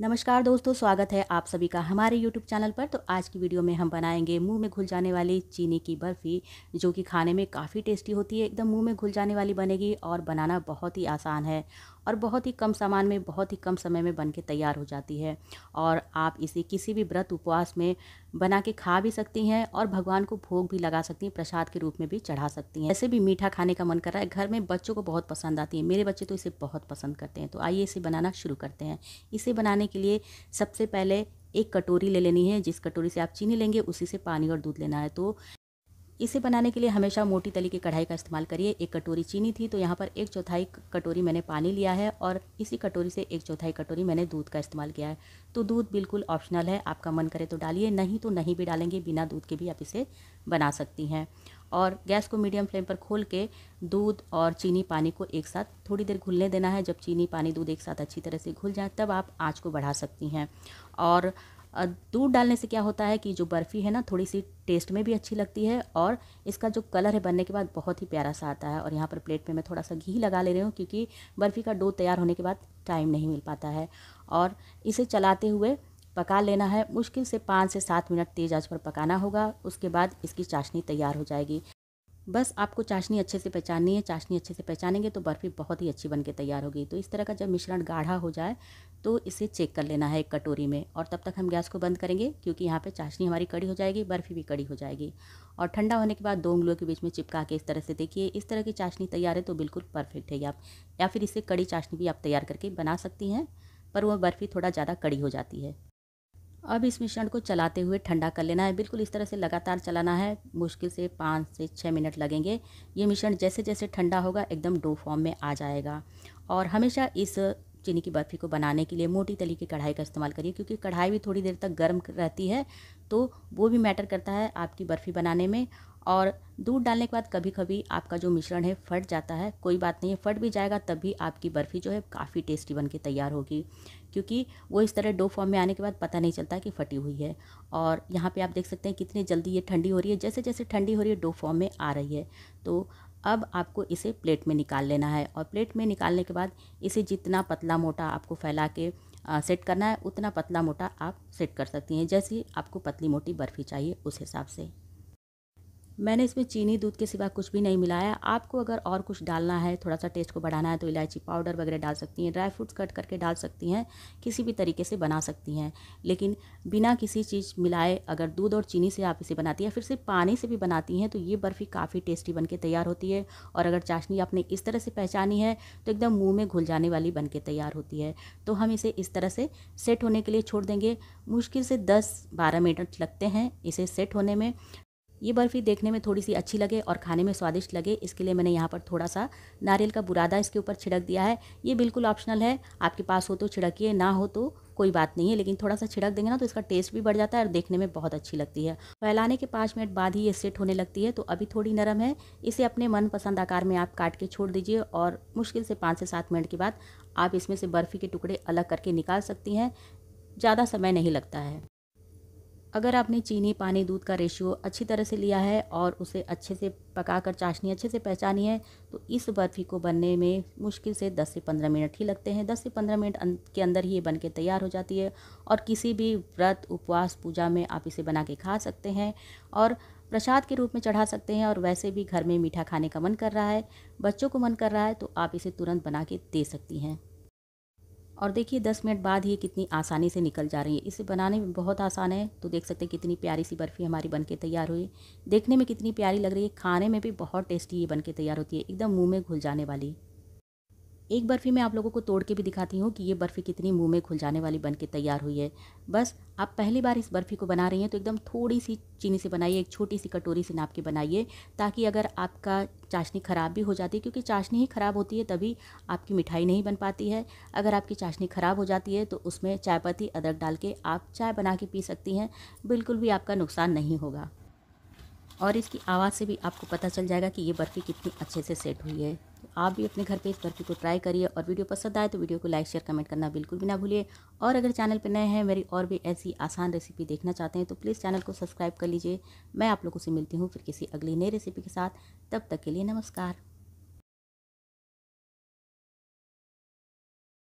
नमस्कार दोस्तों स्वागत है आप सभी का हमारे YouTube चैनल पर तो आज की वीडियो में हम बनाएंगे मुंह में घुल जाने वाली चीनी की बर्फ़ी जो कि खाने में काफ़ी टेस्टी होती है एकदम मुंह में घुल जाने वाली बनेगी और बनाना बहुत ही आसान है और बहुत ही कम सामान में बहुत ही कम समय में बन के तैयार हो जाती है और आप इसे किसी भी व्रत उपवास में बना के खा भी सकती हैं और भगवान को भोग भी लगा सकती हैं प्रसाद के रूप में भी चढ़ा सकती हैं ऐसे भी मीठा खाने का मन कर रहा है घर में बच्चों को बहुत पसंद आती है मेरे बच्चे तो इसे बहुत पसंद करते हैं तो आइए इसे बनाना शुरू करते हैं इसे बनाने के लिए सबसे पहले एक कटोरी ले लेनी है जिस कटोरी से आप चीनी लेंगे उसी से पानी और दूध लेना है तो इसे बनाने के लिए हमेशा मोटी तली की कढ़ाई का इस्तेमाल करिए एक कटोरी चीनी थी तो यहाँ पर एक चौथाई कटोरी मैंने पानी लिया है और इसी कटोरी से एक चौथाई कटोरी मैंने दूध का इस्तेमाल किया है तो दूध बिल्कुल ऑप्शनल है आपका मन करे तो डालिए नहीं तो नहीं भी डालेंगे बिना दूध के भी आप इसे बना सकती हैं और गैस को मीडियम फ्लेम पर खोल के दूध और चीनी पानी को एक साथ थोड़ी देर घुलने देना है जब चीनी पानी दूध एक साथ अच्छी तरह से घुल जाए तब आप आँच को बढ़ा सकती हैं और दूध डालने से क्या होता है कि जो बर्फ़ी है ना थोड़ी सी टेस्ट में भी अच्छी लगती है और इसका जो कलर है बनने के बाद बहुत ही प्यारा सा आता है और यहाँ पर प्लेट में मैं थोड़ा सा घी लगा ले रही हूँ क्योंकि बर्फ़ी का डो तैयार होने के बाद टाइम नहीं मिल पाता है और इसे चलाते हुए पका लेना है मुश्किल से पाँच से सात मिनट तेज़ आँच पर पकाना होगा उसके बाद इसकी चाशनी तैयार हो जाएगी बस आपको चाशनी अच्छे से पहचाननी है चाशनी अच्छे से पहचानेंगे तो बर्फ़ी बहुत ही अच्छी बनके तैयार होगी तो इस तरह का जब मिश्रण गाढ़ा हो जाए तो इसे चेक कर लेना है एक कटोरी में और तब तक हम गैस को बंद करेंगे क्योंकि यहाँ पे चाशनी हमारी कड़ी हो जाएगी बर्फ़ी भी कड़ी हो जाएगी और ठंडा होने के बाद दो उंगलों के बीच में चिपका के इस तरह से देखिए इस तरह की चाशनी तैयार है तो बिल्कुल परफेक्ट है आप या फिर इसे कड़ी चाशनी भी आप तैयार करके बना सकती हैं पर वह बर्फ़ी थोड़ा ज़्यादा कड़ी हो जाती है अब इस मिश्रण को चलाते हुए ठंडा कर लेना है बिल्कुल इस तरह से लगातार चलाना है मुश्किल से पाँच से छः मिनट लगेंगे ये मिश्रण जैसे जैसे ठंडा होगा एकदम डो फॉर्म में आ जाएगा और हमेशा इस चीनी की बर्फ़ी को बनाने के लिए मोटी तली की कढ़ाई का इस्तेमाल करिए क्योंकि कढ़ाई भी थोड़ी देर तक गर्म रहती है तो वो भी मैटर करता है आपकी बर्फ़ी बनाने में और दूध डालने के बाद कभी कभी आपका जो मिश्रण है फट जाता है कोई बात नहीं है फट भी जाएगा तब भी आपकी बर्फ़ी जो है काफ़ी टेस्टी बन के तैयार होगी क्योंकि वो इस तरह डो फॉर्म में आने के बाद पता नहीं चलता कि फटी हुई है और यहाँ पे आप देख सकते हैं कितनी जल्दी ये ठंडी हो रही है जैसे जैसे ठंडी हो रही है डो फॉर्म में आ रही है तो अब आपको इसे प्लेट में निकाल लेना है और प्लेट में निकालने के बाद इसे जितना पतला मोटा आपको फैला के आ, सेट करना है उतना पतला मोटा आप सेट कर सकती हैं जैसी आपको पतली मोटी बर्फ़ी चाहिए उस हिसाब से मैंने इसमें चीनी दूध के सिवा कुछ भी नहीं मिलाया आपको अगर और कुछ डालना है थोड़ा सा टेस्ट को बढ़ाना है तो इलायची पाउडर वगैरह डाल सकती हैं ड्राई फ्रूट्स कट करके डाल सकती हैं किसी भी तरीके से बना सकती हैं लेकिन बिना किसी चीज़ मिलाए अगर दूध और चीनी से आप इसे बनाती हैं फिर से पानी से भी बनाती हैं तो ये बर्फ़ी काफ़ी टेस्टी बन के तैयार होती है और अगर चाशनी आपने इस तरह से पहचानी है तो एकदम मुँह में घुल जाने वाली बन के तैयार होती है तो हम इसे इस तरह से सेट होने के लिए छोड़ देंगे मुश्किल से दस बारह मिनट लगते हैं इसे सेट होने में ये बर्फ़ी देखने में थोड़ी सी अच्छी लगे और खाने में स्वादिष्ट लगे इसके लिए मैंने यहाँ पर थोड़ा सा नारियल का बुरादा इसके ऊपर छिड़क दिया है ये बिल्कुल ऑप्शनल है आपके पास हो तो छिड़किए ना हो तो कोई बात नहीं है लेकिन थोड़ा सा छिड़क देंगे ना तो इसका टेस्ट भी बढ़ जाता है और देखने में बहुत अच्छी लगती है फैलाने के पाँच मिनट बाद ही ये सेट होने लगती है तो अभी थोड़ी नरम है इसे अपने मनपसंद आकार में आप काट के छोड़ दीजिए और मुश्किल से पाँच से सात मिनट के बाद आप इसमें से बर्फ़ी के टुकड़े अलग करके निकाल सकती हैं ज़्यादा समय नहीं लगता है अगर आपने चीनी पानी दूध का रेशियो अच्छी तरह से लिया है और उसे अच्छे से पकाकर चाशनी अच्छे से पहचानी है तो इस बर्फ़ी को बनने में मुश्किल से 10 से 15 मिनट ही लगते हैं 10 से 15 मिनट अं-, के अंदर ही ये बन के तैयार हो जाती है और किसी भी व्रत उपवास पूजा में आप इसे बना के खा सकते हैं और प्रसाद के रूप में चढ़ा सकते हैं और वैसे भी घर में मीठा खाने का मन कर रहा है बच्चों को मन कर रहा है तो आप इसे तुरंत बना के दे सकती हैं और देखिए दस मिनट बाद ये कितनी आसानी से निकल जा रही है इसे बनाने में बहुत आसान है तो देख सकते हैं कितनी प्यारी सी बर्फ़ी हमारी बन के तैयार हुई देखने में कितनी प्यारी लग रही है खाने में भी बहुत टेस्टी ये बनके तैयार होती है एकदम मुँह में घुल जाने वाली एक बर्फ़ी मैं आप लोगों को तोड़ के भी दिखाती हूँ कि ये बर्फ़ी कितनी मुंह में खुल जाने वाली बन के तैयार हुई है बस आप पहली बार इस बर्फ़ी को बना रही हैं तो एकदम थोड़ी सी चीनी से बनाइए एक छोटी सी कटोरी से नाप के बनाइए ताकि अगर आपका चाशनी ख़राब भी हो जाती है क्योंकि चाशनी ही ख़राब होती है तभी आपकी मिठाई नहीं बन पाती है अगर आपकी चाशनी ख़राब हो जाती है तो उसमें चाय पत्ती अदरक डाल के आप चाय बना के पी सकती हैं बिल्कुल भी आपका नुकसान नहीं होगा और इसकी आवाज़ से भी आपको पता चल जाएगा कि ये बर्फ़ी कितनी अच्छे से सेट हुई है आप भी अपने घर पे इस तरफी को ट्राई करिए और वीडियो पसंद आए तो वीडियो को लाइक शेयर कमेंट करना बिल्कुल भी ना भूलिए और अगर चैनल पर नए हैं मेरी और भी ऐसी आसान रेसिपी देखना चाहते हैं तो प्लीज़ चैनल को सब्सक्राइब कर लीजिए मैं आप लोगों से मिलती हूँ फिर किसी अगली नई रेसिपी के साथ तब तक के लिए नमस्कार